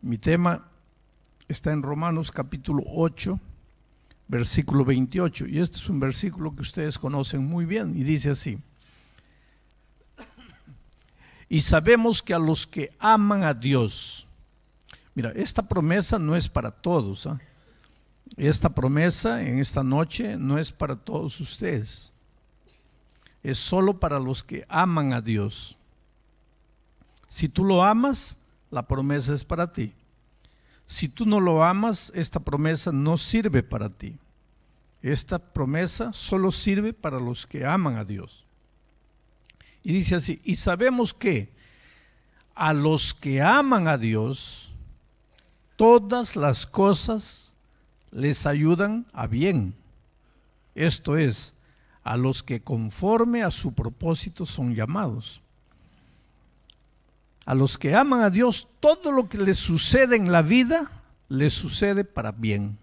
Mi tema está en Romanos capítulo 8, versículo 28. Y este es un versículo que ustedes conocen muy bien y dice así. Y sabemos que a los que aman a Dios, mira, esta promesa no es para todos. ¿ah? Esta promesa en esta noche no es para todos ustedes. Es solo para los que aman a Dios. Si tú lo amas, la promesa es para ti. Si tú no lo amas, esta promesa no sirve para ti. Esta promesa solo sirve para los que aman a Dios. Y dice así, y sabemos que a los que aman a Dios, todas las cosas les ayudan a bien. Esto es, a los que conforme a su propósito son llamados. A los que aman a Dios, todo lo que les sucede en la vida, les sucede para bien.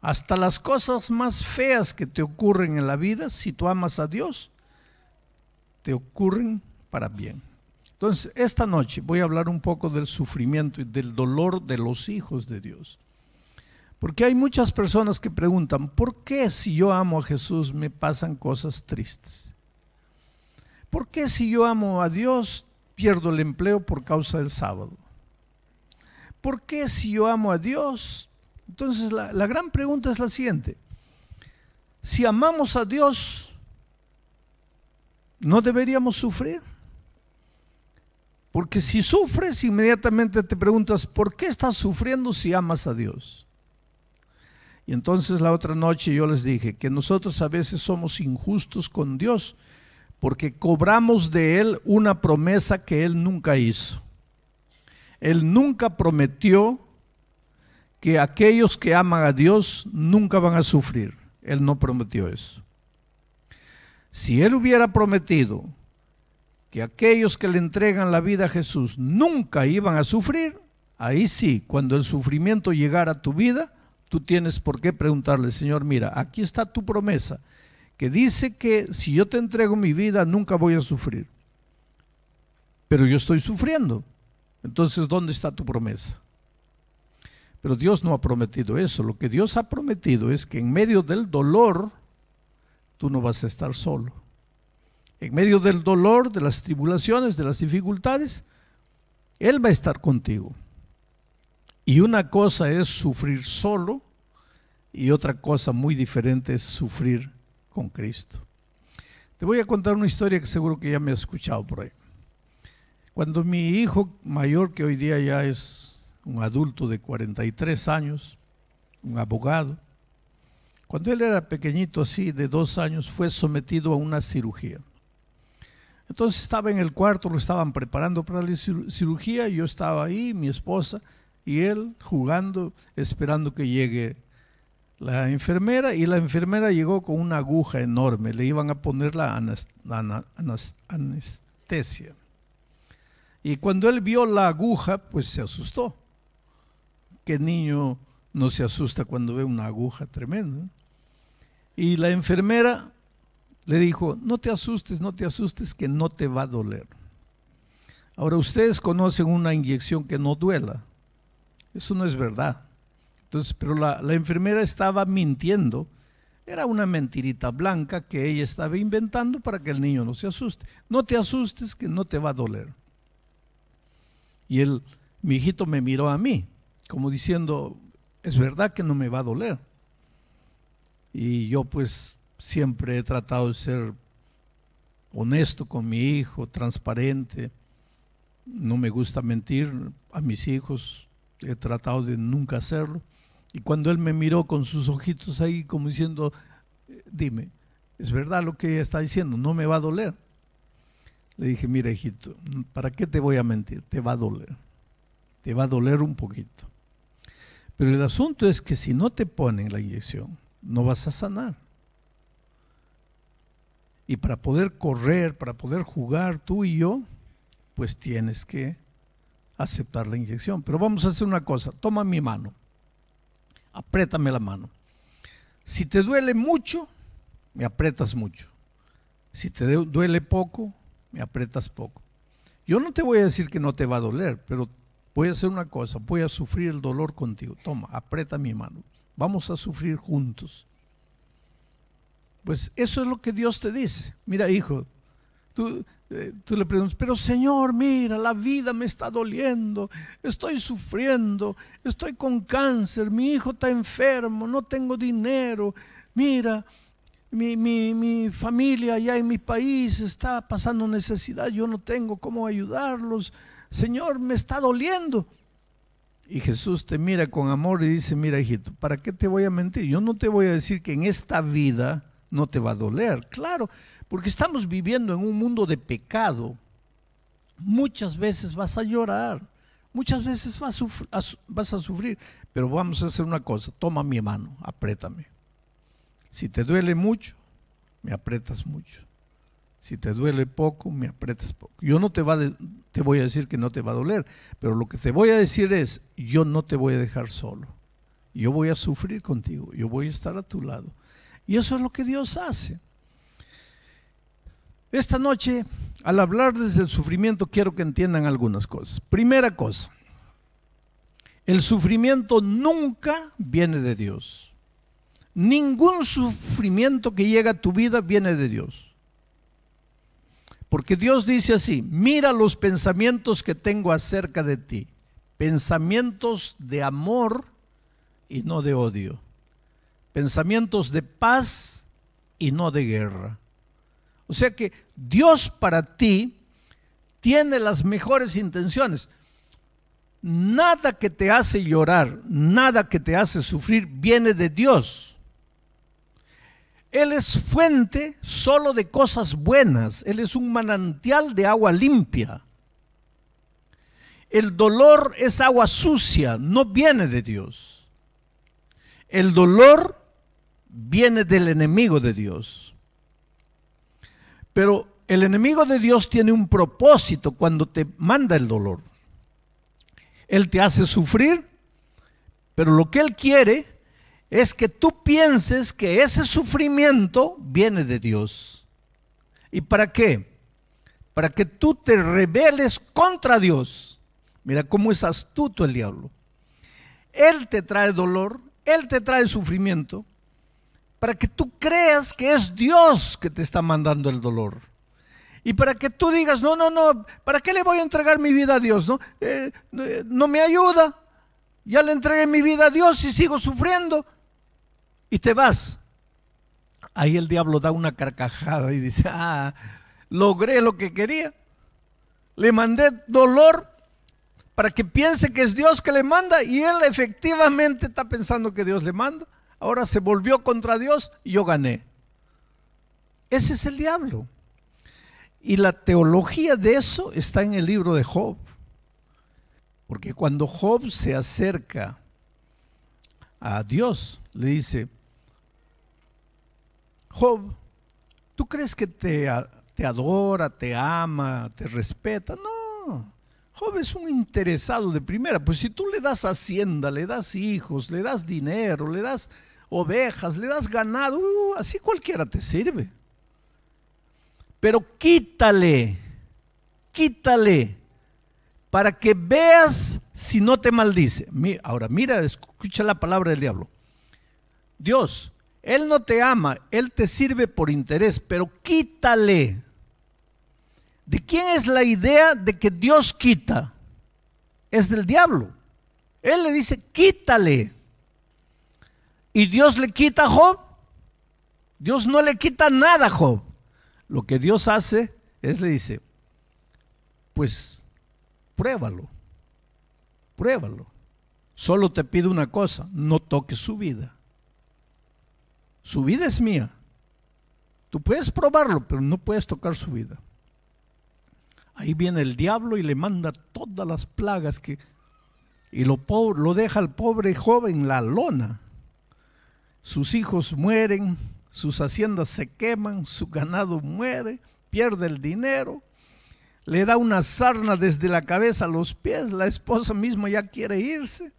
Hasta las cosas más feas que te ocurren en la vida, si tú amas a Dios, te ocurren para bien. Entonces, esta noche voy a hablar un poco del sufrimiento y del dolor de los hijos de Dios. Porque hay muchas personas que preguntan, ¿por qué si yo amo a Jesús me pasan cosas tristes? ¿Por qué si yo amo a Dios pierdo el empleo por causa del sábado. ¿Por qué si yo amo a Dios? Entonces la, gran pregunta es la siguiente. Si amamos a Dios, ¿no deberíamos sufrir? Porque si sufres, inmediatamente te preguntas, ¿por qué estás sufriendo si amas a Dios? Y entonces la otra noche yo les dije que nosotros a veces somos injustos con Dios porque cobramos de Él una promesa que Él nunca hizo. Él nunca prometió que aquellos que aman a Dios nunca van a sufrir. Él no prometió eso. Si Él hubiera prometido que aquellos que le entregan la vida a Jesús nunca iban a sufrir, ahí sí, cuando el sufrimiento llegara a tu vida, tú tienes por qué preguntarle, Señor, mira, aquí está tu promesa que dice que si yo te entrego mi vida nunca voy a sufrir. Pero yo estoy sufriendo. Entonces, ¿dónde está tu promesa? Pero Dios no ha prometido eso. Lo que Dios ha prometido es que en medio del dolor tú no vas a estar solo. En medio del dolor, de las tribulaciones, de las dificultades, Él va a estar contigo. Y una cosa es sufrir solo y otra cosa muy diferente es sufrir con Cristo. Te voy a contar una historia que seguro que ya me ha escuchado por ahí. Cuando mi hijo mayor, que hoy día ya es un adulto de 43 años, un abogado, cuando él era pequeñito así, de dos años, fue sometido a una cirugía. Entonces estaba en el cuarto, lo estaban preparando para la cirugía, yo estaba ahí, mi esposa, y él jugando, esperando que llegue la enfermera y la enfermera llegó con una aguja enorme, le iban a poner la anestesia. Y cuando él vio la aguja, pues se asustó. ¿Qué niño no se asusta cuando ve una aguja tremenda? Y la enfermera le dijo, no te asustes, no te asustes, que no te va a doler. Ahora, ustedes conocen una inyección que no duela. Eso no es verdad. Entonces, pero la, enfermera estaba mintiendo. Era una mentirita blanca que ella estaba inventando para que el niño no se asuste. No te asustes que no te va a doler. Y mi hijito me miró a mí, como diciendo, es verdad que no me va a doler. Y yo pues siempre he tratado de ser honesto con mi hijo, transparente. No me gusta mentir a mis hijos, he tratado de nunca hacerlo. Y cuando él me miró con sus ojitos ahí como diciendo, dime, ¿es verdad lo que ella está diciendo? ¿No me va a doler? Le dije, mira hijito, ¿para qué te voy a mentir? Te va a doler. Te va a doler un poquito. Pero el asunto es que si no te ponen la inyección, no vas a sanar. Y para poder correr, para poder jugar tú y yo, pues tienes que aceptar la inyección. Pero vamos a hacer una cosa, toma mi mano apriétame la mano. Si te duele mucho, me aprietas mucho. Si te duele poco, me aprietas poco. Yo no te voy a decir que no te va a doler, pero voy a hacer una cosa, voy a sufrir el dolor contigo. Toma, aprieta mi mano. Vamos a sufrir juntos. Pues eso es lo que Dios te dice. Mira, hijo, eh, tú, le preguntas, pero Señor, mira, la vida me está doliendo, estoy sufriendo, estoy con cáncer, mi hijo está enfermo, no tengo dinero, mira, mi, mi familia allá en mi país está pasando necesidad, yo no tengo cómo ayudarlos, Señor, me está doliendo. Y Jesús te mira con amor y dice, mira hijito, ¿para qué te voy a mentir? Yo no te voy a decir que en esta vida no te va a doler. Claro, porque estamos viviendo en un mundo de pecado. Muchas veces vas a llorar, muchas veces vas a, sufrir, pero vamos a hacer una cosa, toma mi mano, apriétame. Si te duele mucho, me aprietas mucho. Si te duele poco, me aprietas poco. Yo no te voy a decir que no te va a doler, pero lo que te voy a decir es, yo no te voy a dejar solo. Yo voy a sufrir contigo, yo voy a estar a tu lado. Y eso es lo que Dios hace. Esta noche, al hablarles del sufrimiento, quiero que entiendan algunas cosas. Primera cosa, el sufrimiento nunca viene de Dios. Ningún sufrimiento que llega a tu vida viene de Dios. Porque Dios dice así, mira los pensamientos que tengo acerca de ti, pensamientos de amor y no de odio pensamientos de paz y no de guerra. O sea que Dios para ti tiene las mejores intenciones. Nada que te hace llorar, nada que te hace sufrir viene de Dios. Él es fuente solo de cosas buenas. Él es un manantial de agua limpia. El dolor es agua sucia, no viene de Dios. El dolor viene del enemigo de Dios. Pero el enemigo de Dios tiene un propósito cuando te manda el dolor. Él te hace sufrir, pero lo que él quiere es que tú pienses que ese sufrimiento viene de Dios. ¿Y para qué? Para que tú te rebeles contra Dios. Mira cómo es astuto el diablo. Él te trae dolor, Él te trae sufrimiento, para que tú creas que es Dios que te está mandando el dolor. Y para que tú digas, no, no, no, ¿para qué le voy a entregar mi vida a Dios? No, eh, eh, no me ayuda. Ya le entregué mi vida a Dios y sigo sufriendo. Y te vas. Ahí el diablo da una carcajada y dice, ah, logré lo que quería. Le mandé dolor para que piense que es Dios que le manda y él efectivamente está pensando que Dios le manda ahora se volvió contra Dios y yo gané. Ese es el diablo. Y la teología de eso está en el libro de Job. Porque cuando Job se acerca a Dios, le dice, Job, ¿tú crees que te, adora, te ama, te respeta? No, Job es un interesado de primera. Pues si tú le das hacienda, le das hijos, le das dinero, le das ovejas, le das ganado, uh, así cualquiera te sirve. Pero quítale, quítale, para que veas si no te maldice. Ahora, mira, escucha la palabra del diablo. Dios, Él no te ama, Él te sirve por interés, pero quítale. ¿De quién es la idea de que Dios quita? Es del diablo. Él le dice, quítale. ¿Y Dios le quita a Job? Dios no le quita nada a Job. Lo que Dios hace es le dice, pues pruébalo, pruébalo. Solo te pido una cosa, no toques su vida. Su vida es mía. Tú puedes probarlo, pero no puedes tocar su vida. Ahí viene el diablo y le manda todas las plagas que... Y lo, lo deja al pobre joven la lona sus hijos mueren, sus haciendas se queman, su ganado muere, pierde el dinero, le da una sarna desde la cabeza a los pies, la esposa misma ya quiere irse.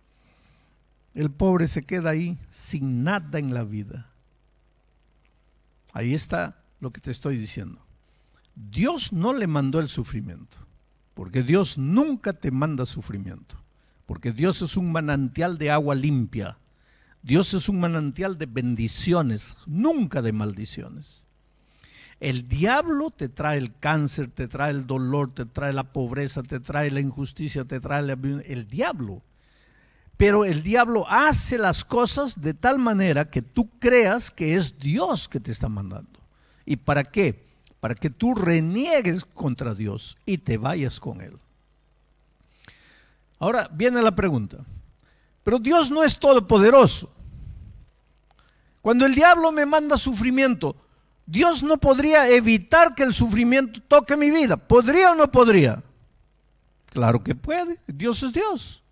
El pobre se queda ahí sin nada en la vida. Ahí está lo que te estoy diciendo. Dios no le mandó el sufrimiento, porque Dios nunca te manda sufrimiento, porque Dios es un manantial de agua limpia. Dios es un manantial de bendiciones, nunca de maldiciones. El diablo te trae el cáncer, te trae el dolor, te trae la pobreza, te trae la injusticia, te trae la... el diablo. Pero el diablo hace las cosas de tal manera que tú creas que es Dios que te está mandando. ¿Y para qué? Para que tú reniegues contra Dios y te vayas con Él. Ahora viene la pregunta. Pero Dios no es todopoderoso. Cuando el diablo me manda sufrimiento, Dios no podría evitar que el sufrimiento toque mi vida. ¿Podría o no podría? Claro que puede. Dios es Dios.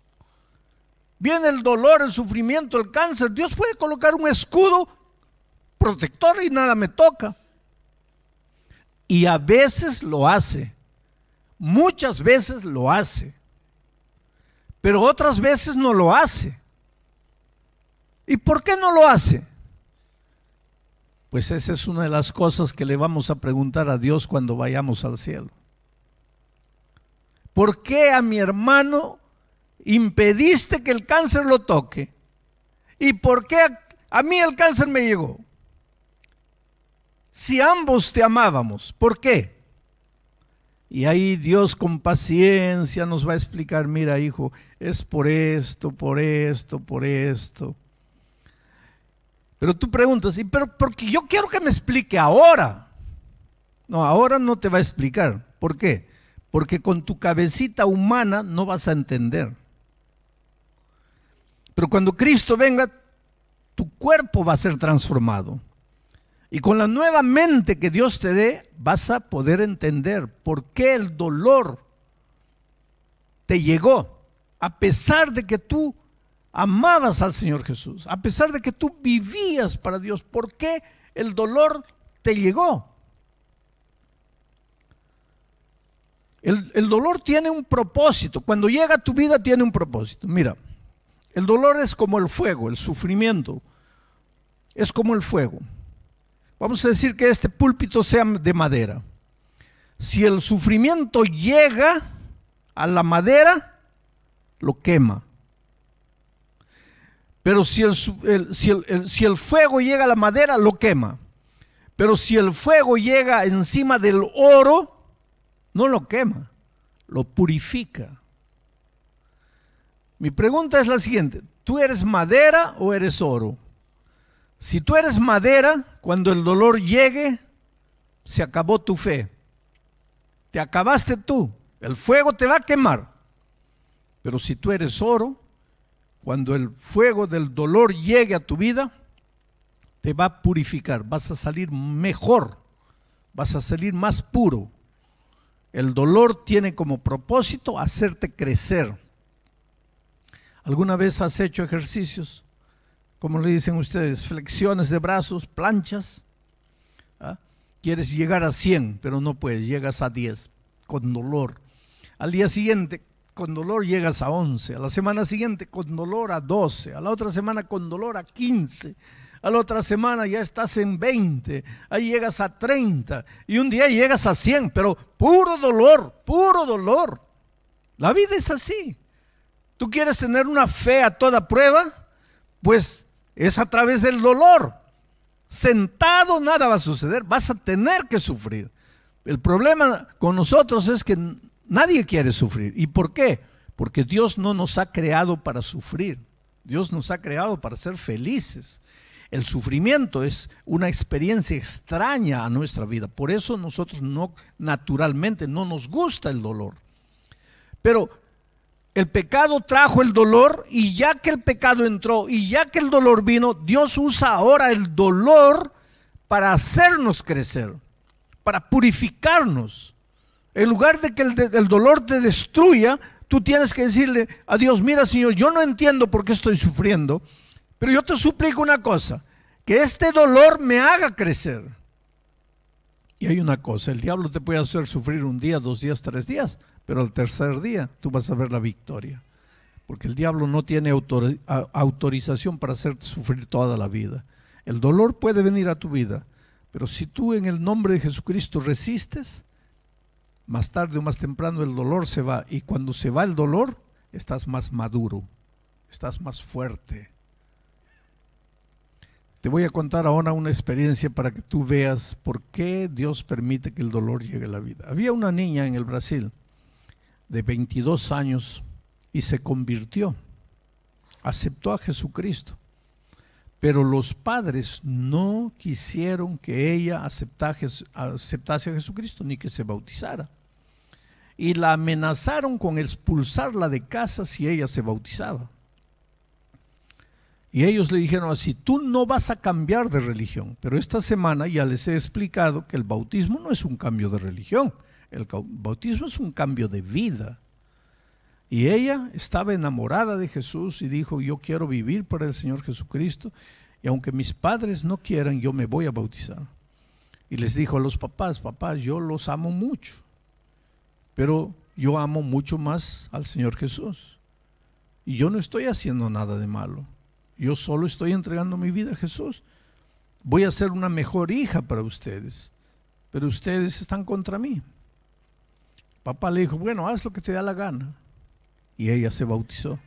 Viene el dolor, el sufrimiento, el cáncer. Dios puede colocar un escudo protector y nada me toca. Y a veces lo hace. Muchas veces lo hace pero otras veces no lo hace. ¿Y por qué no lo hace? Pues esa es una de las cosas que le vamos a preguntar a Dios cuando vayamos al cielo. ¿Por qué a mi hermano impediste que el cáncer lo toque? ¿Y por qué a, mí el cáncer me llegó? Si ambos te amábamos, ¿por qué? Y ahí Dios con paciencia nos va a explicar, mira hijo, es por esto, por esto, por esto. Pero tú preguntas, ¿y pero porque yo quiero que me explique ahora? No, ahora no te va a explicar. ¿Por qué? Porque con tu cabecita humana no vas a entender. Pero cuando Cristo venga, tu cuerpo va a ser transformado. Y con la nueva mente que Dios te dé, vas a poder entender por qué el dolor te llegó, a pesar de que tú amabas al Señor Jesús, a pesar de que tú vivías para Dios, ¿por qué el dolor te llegó? El, dolor tiene un propósito. Cuando llega a tu vida tiene un propósito. Mira, el dolor es como el fuego, el sufrimiento es como el fuego. Vamos a decir que este púlpito sea de madera. Si el sufrimiento llega a la madera, lo quema. Pero si el, fuego llega a la madera, lo quema. Pero si el fuego llega encima del oro, no lo quema, lo purifica. Mi pregunta es la siguiente, ¿tú eres madera o eres oro? Si tú eres madera, cuando el dolor llegue, se acabó tu fe. Te acabaste tú. El fuego te va a quemar. Pero si tú eres oro, cuando el fuego del dolor llegue a tu vida, te va a purificar. Vas a salir mejor. Vas a salir más puro. El dolor tiene como propósito hacerte crecer. ¿Alguna vez has hecho ejercicios? como le dicen ustedes, flexiones de brazos, planchas. ¿ah? Quieres llegar a 100, pero no puedes, llegas a 10 con dolor. Al día siguiente, con dolor llegas a 11. A la semana siguiente, con dolor a 12. A la otra semana, con dolor a 15. A la otra semana ya estás en 20. Ahí llegas a 30. Y un día llegas a 100, pero puro dolor, puro dolor. La vida es así. ¿Tú quieres tener una fe a toda prueba? Pues es a través del dolor. Sentado nada va a suceder, vas a tener que sufrir. El problema con nosotros es que nadie quiere sufrir. ¿Y por qué? Porque Dios no nos ha creado para sufrir. Dios nos ha creado para ser felices. El sufrimiento es una experiencia extraña a nuestra vida. Por eso nosotros no naturalmente no nos gusta el dolor. Pero el pecado trajo el dolor y ya que el pecado entró y ya que el dolor vino, Dios usa ahora el dolor para hacernos crecer, para purificarnos. En lugar de que el, dolor te destruya, tú tienes que decirle a Dios, mira Señor, yo no entiendo por qué estoy sufriendo, pero yo te suplico una cosa, que este dolor me haga crecer. Y hay una cosa, el diablo te puede hacer sufrir un día, dos días, tres días, pero al tercer día tú vas a ver la victoria. Porque el diablo no tiene autorización para hacerte sufrir toda la vida. El dolor puede venir a tu vida, pero si tú en el nombre de Jesucristo resistes, más tarde o más temprano el dolor se va. Y cuando se va el dolor, estás más maduro, estás más fuerte. Te voy a contar ahora una experiencia para que tú veas por qué Dios permite que el dolor llegue a la vida. Había una niña en el Brasil de 22 años y se convirtió, aceptó a Jesucristo. Pero los padres no quisieron que ella aceptase a Jesucristo ni que se bautizara. Y la amenazaron con expulsarla de casa si ella se bautizaba. Y ellos le dijeron así, tú no vas a cambiar de religión, pero esta semana ya les he explicado que el bautismo no es un cambio de religión, el bautismo es un cambio de vida. Y ella estaba enamorada de Jesús y dijo, yo quiero vivir para el Señor Jesucristo y aunque mis padres no quieran, yo me voy a bautizar. Y les dijo a los papás, papás, yo los amo mucho, pero yo amo mucho más al Señor Jesús. Y yo no estoy haciendo nada de malo, yo solo estoy entregando mi vida a Jesús. Voy a ser una mejor hija para ustedes, pero ustedes están contra mí papá le dijo, bueno, haz lo que te da la gana. Y ella se bautizó.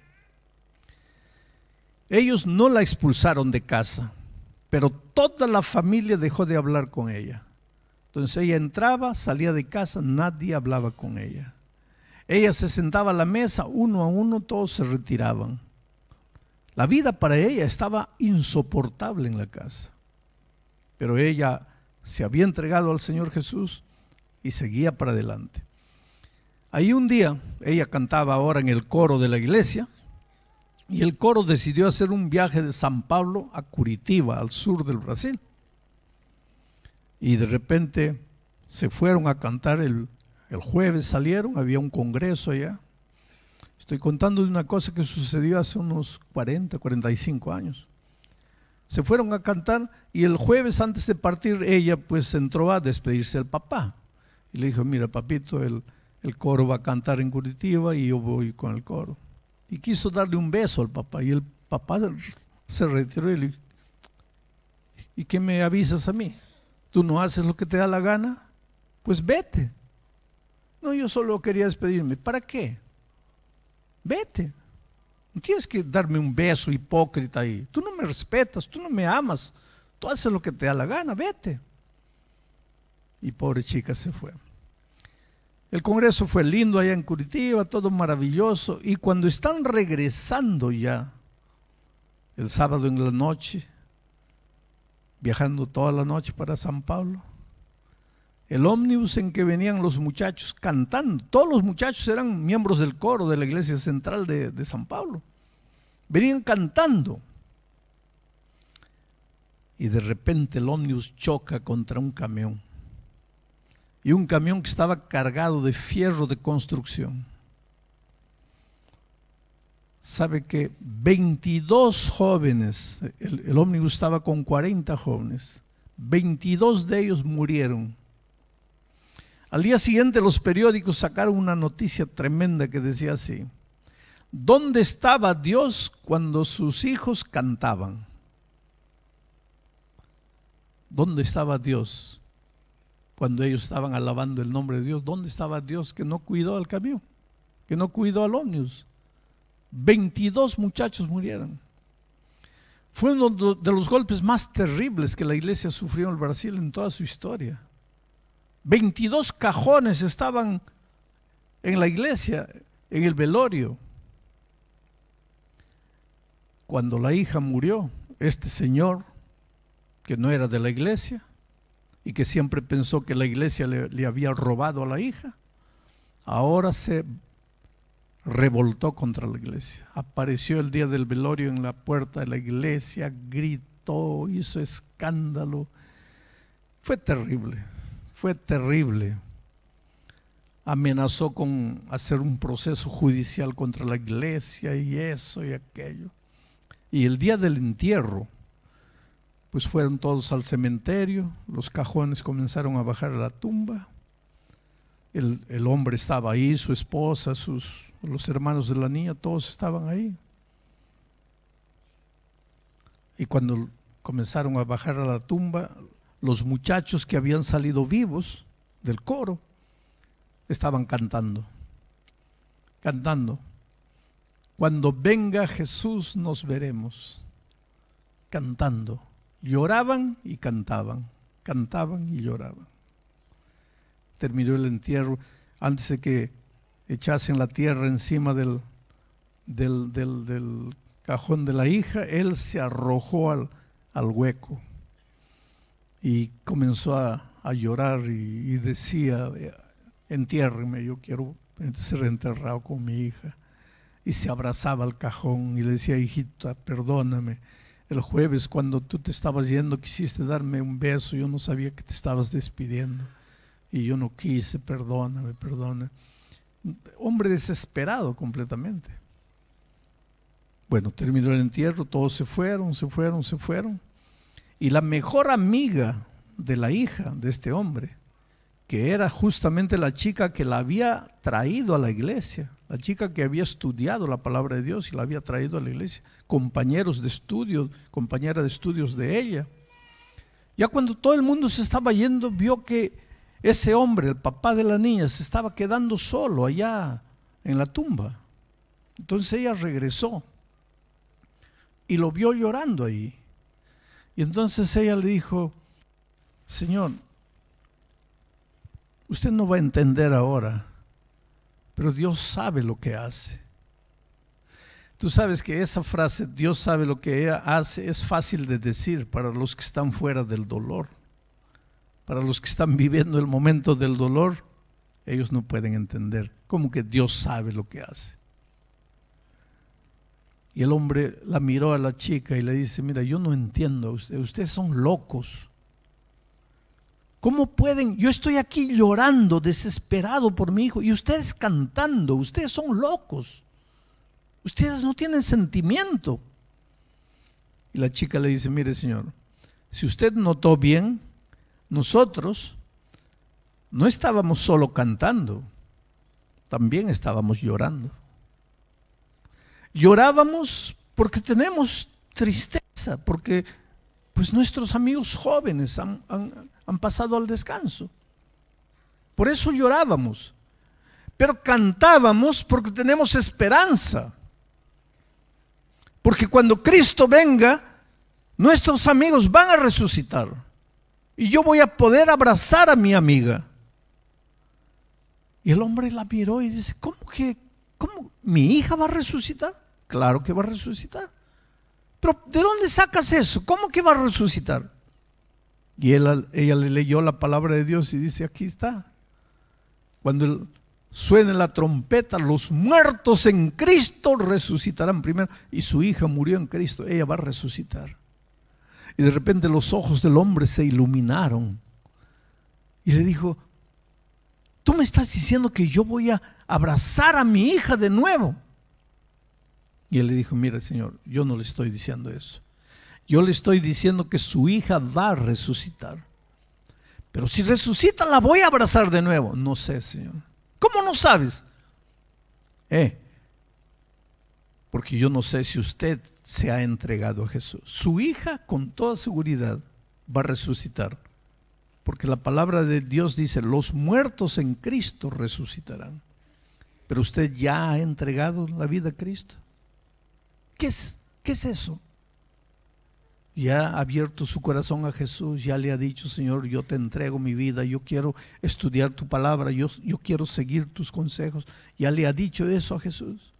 Ellos no la expulsaron de casa, pero toda la familia dejó de hablar con ella. Entonces ella entraba, salía de casa, nadie hablaba con ella. Ella se sentaba a la mesa, uno a uno todos se retiraban. La vida para ella estaba insoportable en la casa. Pero ella se había entregado al Señor Jesús y seguía para adelante. Ahí un día, ella cantaba ahora en el coro de la iglesia, y el coro decidió hacer un viaje de San Pablo a Curitiba, al sur del Brasil. Y de repente se fueron a cantar el, jueves, salieron, había un congreso allá. Estoy contando de una cosa que sucedió hace unos 40, 45 años. Se fueron a cantar y el jueves antes de partir ella pues entró a despedirse del papá. Y le dijo, mira papito, el el coro va a cantar en Curitiba y yo voy con el coro. Y quiso darle un beso al papá y el papá se retiró y le ¿y qué me avisas a mí? ¿Tú no haces lo que te da la gana? Pues vete. No, yo solo quería despedirme. ¿Para qué? Vete. No tienes que darme un beso hipócrita ahí. Tú no me respetas, tú no me amas. Tú haces lo que te da la gana, vete. Y pobre chica se fue. El Congreso fue lindo allá en Curitiba, todo maravilloso. Y cuando están regresando ya, el sábado en la noche, viajando toda la noche para San Pablo, el ómnibus en que venían los muchachos cantando, todos los muchachos eran miembros del coro de la iglesia central de, San Pablo, venían cantando. Y de repente el ómnibus choca contra un camión y un camión que estaba cargado de fierro de construcción. Sabe que 22 jóvenes, el, ómnibus estaba con 40 jóvenes, 22 de ellos murieron. Al día siguiente los periódicos sacaron una noticia tremenda que decía así, ¿dónde estaba Dios cuando sus hijos cantaban? ¿Dónde estaba Dios? cuando ellos estaban alabando el nombre de Dios, ¿dónde estaba Dios que no cuidó al camión? Que no cuidó al ómnibus. 22 muchachos murieron. Fue uno de los golpes más terribles que la iglesia sufrió en el Brasil en toda su historia. 22 cajones estaban en la iglesia, en el velorio. Cuando la hija murió, este señor, que no era de la iglesia, y que siempre pensó que la iglesia le, había robado a la hija, ahora se revoltó contra la iglesia. Apareció el día del velorio en la puerta de la iglesia, gritó, hizo escándalo. Fue terrible, fue terrible. Amenazó con hacer un proceso judicial contra la iglesia y eso y aquello. Y el día del entierro, pues fueron todos al cementerio, los cajones comenzaron a bajar a la tumba, el, hombre estaba ahí, su esposa, sus, los hermanos de la niña, todos estaban ahí. Y cuando comenzaron a bajar a la tumba, los muchachos que habían salido vivos del coro estaban cantando, cantando. Cuando venga Jesús nos veremos, cantando Lloraban y cantaban, cantaban y lloraban. Terminó el entierro antes de que echasen la tierra encima del, del, cajón de la hija, él se arrojó al, hueco y comenzó a, llorar y, y, decía, entiérreme, yo quiero ser enterrado con mi hija. Y se abrazaba al cajón y le decía, hijita, perdóname el jueves cuando tú te estabas yendo, quisiste darme un beso, yo no sabía que te estabas despidiendo y yo no quise, perdóname, perdona. Hombre desesperado completamente. Bueno, terminó el entierro, todos se fueron, se fueron, se fueron. Y la mejor amiga de la hija de este hombre, que era justamente la chica que la había traído a la iglesia, la chica que había estudiado la palabra de Dios y la había traído a la iglesia, compañeros de estudio, compañera de estudios de ella. Ya cuando todo el mundo se estaba yendo, vio que ese hombre, el papá de la niña, se estaba quedando solo allá en la tumba. Entonces ella regresó y lo vio llorando ahí. Y entonces ella le dijo, Señor, usted no va a entender ahora pero Dios sabe lo que hace. Tú sabes que esa frase, Dios sabe lo que hace, es fácil de decir para los que están fuera del dolor. Para los que están viviendo el momento del dolor, ellos no pueden entender cómo que Dios sabe lo que hace. Y el hombre la miró a la chica y le dice, mira, yo no entiendo, ustedes son locos. ¿Cómo pueden? Yo estoy aquí llorando, desesperado por mi hijo, y ustedes cantando, ustedes son locos. Ustedes no tienen sentimiento. Y la chica le dice, mire señor, si usted notó bien, nosotros no estábamos solo cantando, también estábamos llorando. Llorábamos porque tenemos tristeza, porque pues nuestros amigos jóvenes han, han han pasado al descanso. Por eso llorábamos, pero cantábamos porque tenemos esperanza. Porque cuando Cristo venga, nuestros amigos van a resucitar. Y yo voy a poder abrazar a mi amiga. Y el hombre la miró y dice, ¿cómo que, mi hija va a resucitar? Claro que va a resucitar. Pero ¿de dónde sacas eso? ¿Cómo que va a resucitar? Y ella le leyó la palabra de Dios y dice, aquí está. Cuando suene la trompeta, los muertos en Cristo resucitarán primero. Y su hija murió en Cristo, ella va a resucitar. Y de repente los ojos del hombre se iluminaron. Y le dijo, tú me estás diciendo que yo voy a abrazar a mi hija de nuevo. Y él le dijo, mira Señor, yo no le estoy diciendo eso. Yo le estoy diciendo que su hija va a resucitar. Pero si resucita, la voy a abrazar de nuevo. No sé, Señor. ¿Cómo no sabes? Eh, porque yo no sé si usted se ha entregado a Jesús. Su hija con toda seguridad va a resucitar. Porque la palabra de Dios dice, los muertos en Cristo resucitarán. Pero usted ya ha entregado la vida a Cristo. ¿Qué es, qué es eso? ya ha abierto su corazón a Jesús, ya le ha dicho, Señor, yo te entrego mi vida, yo quiero estudiar tu palabra, yo, yo quiero seguir tus consejos, ya le ha dicho eso a Jesús.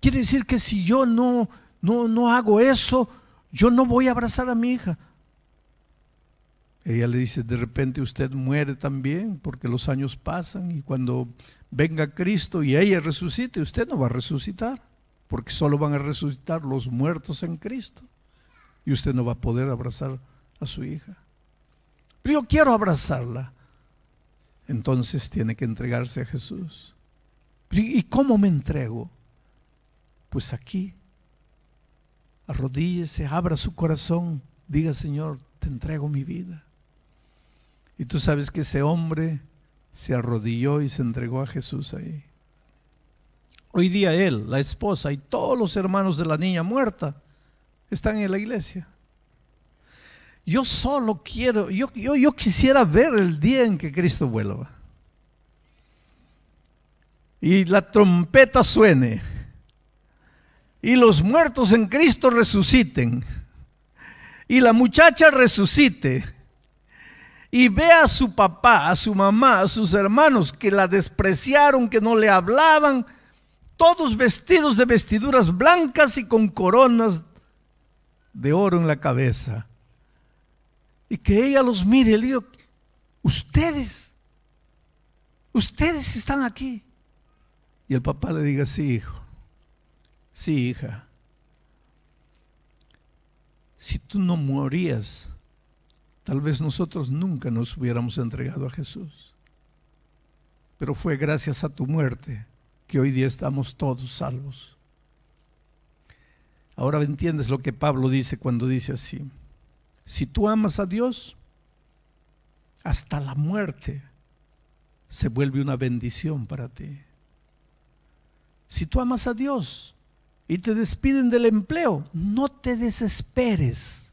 Quiere decir que si yo no, no, no hago eso, yo no voy a abrazar a mi hija. Ella le dice, de repente usted muere también porque los años pasan y cuando venga Cristo y ella resucite, usted no va a resucitar porque solo van a resucitar los muertos en Cristo. Y usted no va a poder abrazar a su hija. Pero yo quiero abrazarla. Entonces tiene que entregarse a Jesús. ¿Y cómo me entrego? Pues aquí. Arrodíllese, abra su corazón, diga Señor, te entrego mi vida. Y tú sabes que ese hombre se arrodilló y se entregó a Jesús ahí. Hoy día él, la esposa y todos los hermanos de la niña muerta están en la iglesia. Yo solo quiero, yo, yo, yo quisiera ver el día en que Cristo vuelva. Y la trompeta suene. Y los muertos en Cristo resuciten. Y la muchacha resucite y ve a su papá, a su mamá, a sus hermanos que la despreciaron, que no le hablaban, todos vestidos de vestiduras blancas y con coronas de oro en la cabeza. Y que ella los mire, le digo, ustedes, ustedes están aquí. Y el papá le diga, sí, hijo, sí, hija, si tú no morías, tal vez nosotros nunca nos hubiéramos entregado a Jesús. Pero fue gracias a tu muerte que hoy día estamos todos salvos. Ahora entiendes lo que Pablo dice cuando dice así. Si tú amas a Dios, hasta la muerte se vuelve una bendición para ti. Si tú amas a Dios y te despiden del empleo, no te desesperes.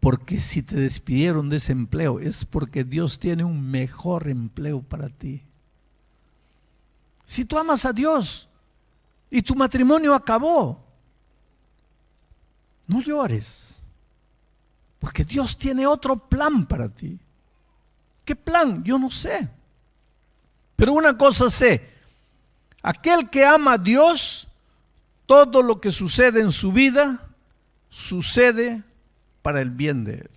Porque si te despidieron de ese empleo es porque Dios tiene un mejor empleo para ti. Si tú amas a Dios y tu matrimonio acabó, no llores, porque Dios tiene otro plan para ti. ¿Qué plan? Yo no sé. Pero una cosa sé, aquel que ama a Dios, todo lo que sucede en su vida, sucede para el bien de él.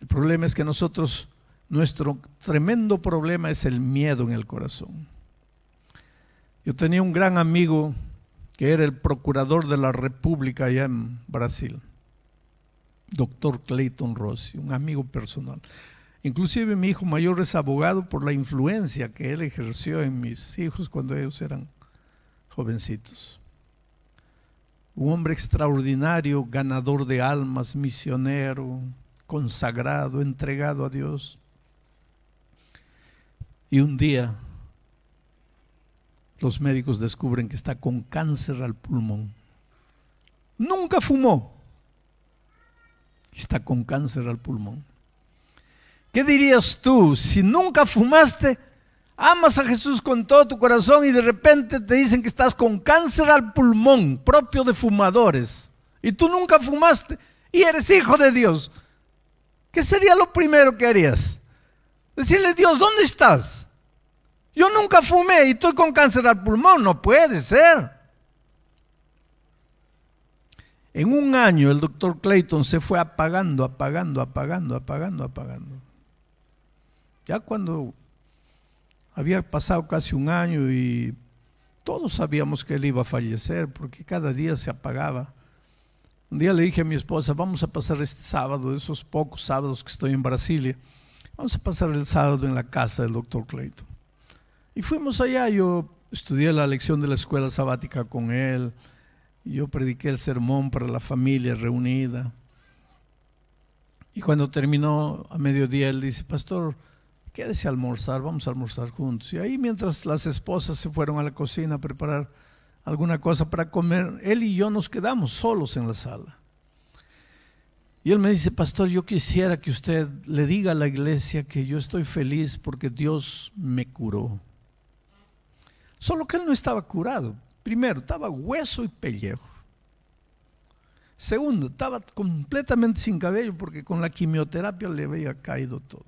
El problema es que nosotros nuestro tremendo problema es el miedo en el corazón. Yo tenía un gran amigo que era el procurador de la República allá en Brasil, doctor Clayton Rossi, un amigo personal. Inclusive mi hijo mayor es abogado por la influencia que él ejerció en mis hijos cuando ellos eran jovencitos. Un hombre extraordinario, ganador de almas, misionero, consagrado, entregado a Dios. Y un día los médicos descubren que está con cáncer al pulmón. Nunca fumó. Está con cáncer al pulmón. ¿Qué dirías tú si nunca fumaste? Amas a Jesús con todo tu corazón y de repente te dicen que estás con cáncer al pulmón, propio de fumadores, y tú nunca fumaste y eres hijo de Dios. ¿Qué sería lo primero que harías? Decirle, Dios, ¿dónde estás? Yo nunca fumé y estoy con cáncer al pulmón, no puede ser. En un año el doctor Clayton se fue apagando, apagando, apagando, apagando, apagando. Ya cuando había pasado casi un año y todos sabíamos que él iba a fallecer porque cada día se apagaba. Un día le dije a mi esposa, vamos a pasar este sábado, esos pocos sábados que estoy en Brasilia, Vamos a pasar el sábado en la casa del doctor Clayton. Y fuimos allá, yo estudié la lección de la escuela sabática con él, yo prediqué el sermón para la familia reunida. Y cuando terminó a mediodía, él dice, pastor, quédese a almorzar, vamos a almorzar juntos. Y ahí mientras las esposas se fueron a la cocina a preparar alguna cosa para comer, él y yo nos quedamos solos en la sala. Y él me dice, pastor, yo quisiera que usted le diga a la iglesia que yo estoy feliz porque Dios me curó. Solo que él no estaba curado. Primero, estaba hueso y pellejo. Segundo, estaba completamente sin cabello porque con la quimioterapia le había caído todo.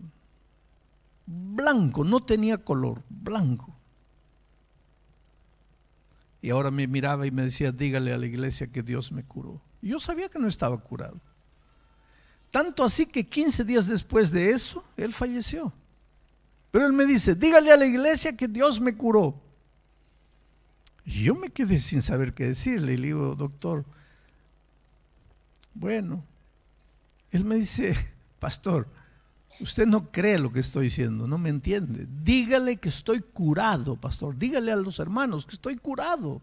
Blanco, no tenía color, blanco. Y ahora me miraba y me decía, dígale a la iglesia que Dios me curó. Y yo sabía que no estaba curado. Tanto así que 15 días después de eso, él falleció. Pero él me dice, dígale a la iglesia que Dios me curó. Y yo me quedé sin saber qué decirle. Y le digo, doctor, bueno, él me dice, pastor, usted no cree lo que estoy diciendo, no me entiende. Dígale que estoy curado, pastor. Dígale a los hermanos que estoy curado.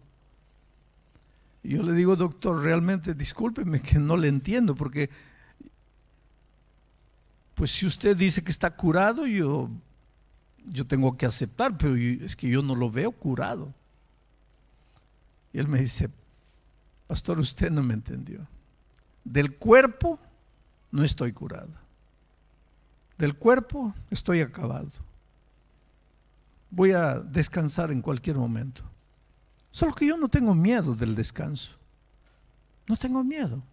Y yo le digo, doctor, realmente discúlpeme que no le entiendo porque pues si usted dice que está curado, yo, yo tengo que aceptar, pero es que yo no lo veo curado. Y él me dice, pastor, usted no me entendió. Del cuerpo no estoy curado. Del cuerpo estoy acabado. Voy a descansar en cualquier momento. Solo que yo no tengo miedo del descanso. No tengo miedo.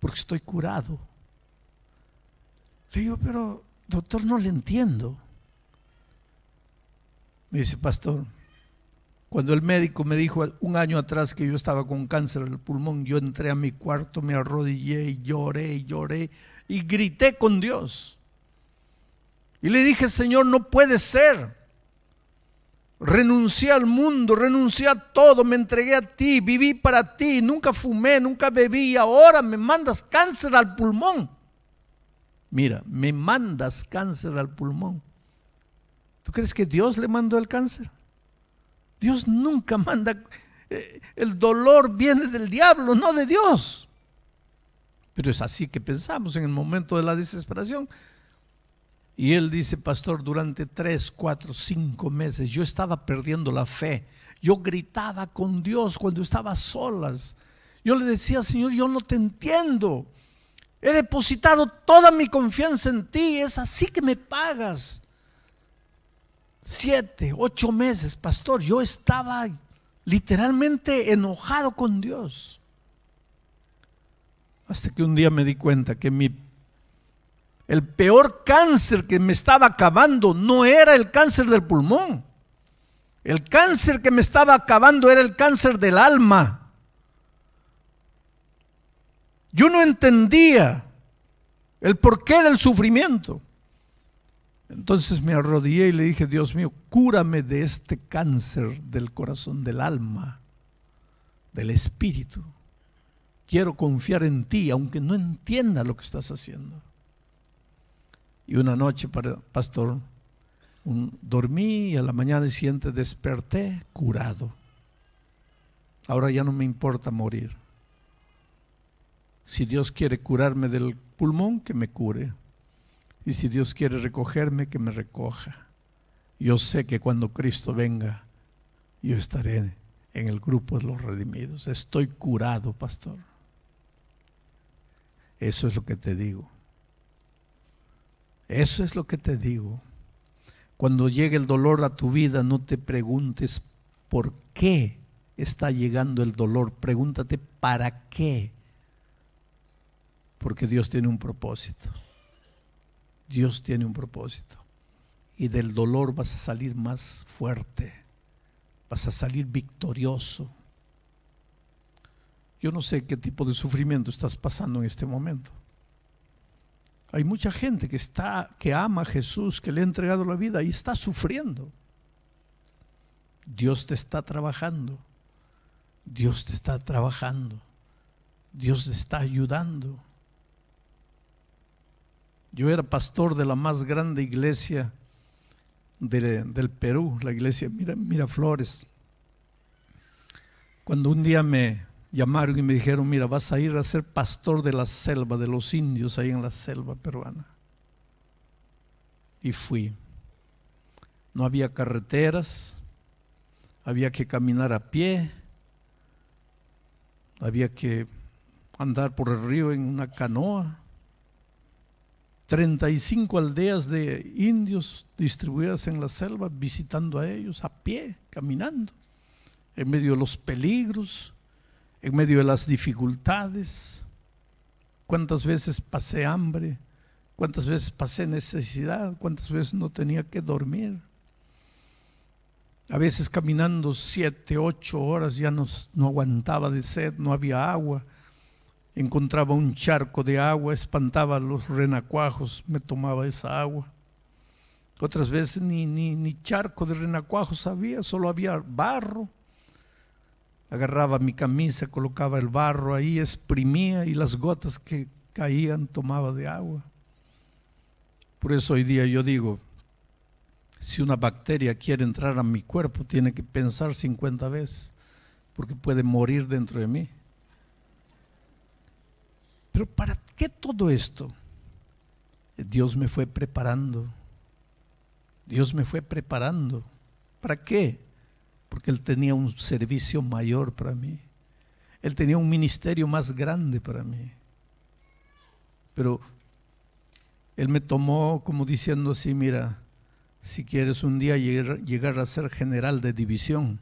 Porque estoy curado le digo, pero doctor, no le entiendo. Me dice, pastor, cuando el médico me dijo un año atrás que yo estaba con cáncer en el pulmón, yo entré a mi cuarto, me arrodillé y lloré y lloré y grité con Dios. Y le dije, Señor, no puede ser. Renuncié al mundo, renuncié a todo, me entregué a ti, viví para ti, nunca fumé, nunca bebí ahora me mandas cáncer al pulmón. Mira, me mandas cáncer al pulmón. ¿Tú crees que Dios le mandó el cáncer? Dios nunca manda. Eh, el dolor viene del diablo, no de Dios. Pero es así que pensamos en el momento de la desesperación. Y él dice, pastor, durante tres, cuatro, cinco meses yo estaba perdiendo la fe. Yo gritaba con Dios cuando estaba solas. Yo le decía, Señor, yo no te entiendo. He depositado toda mi confianza en ti, es así que me pagas. Siete, ocho meses, pastor, yo estaba literalmente enojado con Dios. Hasta que un día me di cuenta que mi, el peor cáncer que me estaba acabando no era el cáncer del pulmón. El cáncer que me estaba acabando era el cáncer del alma. Yo no entendía el porqué del sufrimiento. Entonces me arrodillé y le dije, Dios mío, cúrame de este cáncer del corazón, del alma, del espíritu. Quiero confiar en ti, aunque no entienda lo que estás haciendo. Y una noche, pastor, dormí y a la mañana siguiente desperté curado. Ahora ya no me importa morir. Si Dios quiere curarme del pulmón, que me cure. Y si Dios quiere recogerme, que me recoja. Yo sé que cuando Cristo venga, yo estaré en el grupo de los redimidos. Estoy curado, pastor. Eso es lo que te digo. Eso es lo que te digo. Cuando llegue el dolor a tu vida, no te preguntes por qué está llegando el dolor. Pregúntate para qué porque Dios tiene un propósito. Dios tiene un propósito. Y del dolor vas a salir más fuerte, vas a salir victorioso. Yo no sé qué tipo de sufrimiento estás pasando en este momento. Hay mucha gente que está que ama a Jesús, que le ha entregado la vida y está sufriendo. Dios te está trabajando. Dios te está trabajando. Dios te está ayudando. Yo era pastor de la más grande iglesia del Perú, la iglesia Miraflores. Cuando un día me llamaron y me dijeron, mira, vas a ir a ser pastor de la selva, de los indios ahí en la selva peruana. Y fui. No había carreteras, había que caminar a pie, había que andar por el río en una canoa. 35 aldeas de indios distribuidas en la selva, visitando a ellos a pie, caminando, en medio de los peligros, en medio de las dificultades. ¿Cuántas veces pasé hambre? ¿Cuántas veces pasé necesidad? ¿Cuántas veces no tenía que dormir? A veces caminando siete, ocho horas ya no, no aguantaba de sed, no había agua encontraba un charco de agua, espantaba los renacuajos, me tomaba esa agua. Otras veces ni, ni, charco de renacuajos había, solo había barro. Agarraba mi camisa, colocaba el barro ahí, exprimía y las gotas que caían tomaba de agua. Por eso hoy día yo digo, si una bacteria quiere entrar a mi cuerpo, tiene que pensar 50 veces, porque puede morir dentro de mí. Pero ¿para qué todo esto? Dios me fue preparando. Dios me fue preparando. ¿Para qué? Porque Él tenía un servicio mayor para mí. Él tenía un ministerio más grande para mí. Pero Él me tomó como diciendo así, mira, si quieres un día llegar, llegar a ser general de división,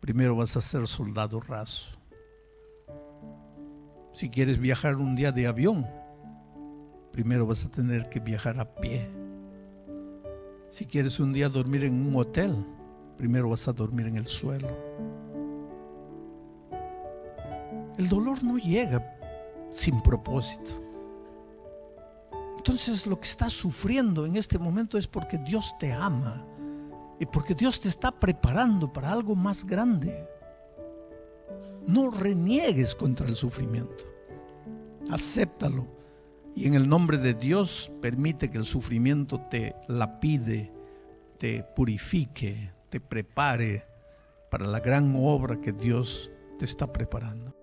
primero vas a ser soldado raso. Si quieres viajar un día de avión, primero vas a tener que viajar a pie. Si quieres un día dormir en un hotel, primero vas a dormir en el suelo. El dolor no llega sin propósito. Entonces lo que estás sufriendo en este momento es porque Dios te ama y porque Dios te está preparando para algo más grande. No reniegues contra el sufrimiento. Acéptalo. Y en el nombre de Dios permite que el sufrimiento te lapide, te purifique, te prepare para la gran obra que Dios te está preparando.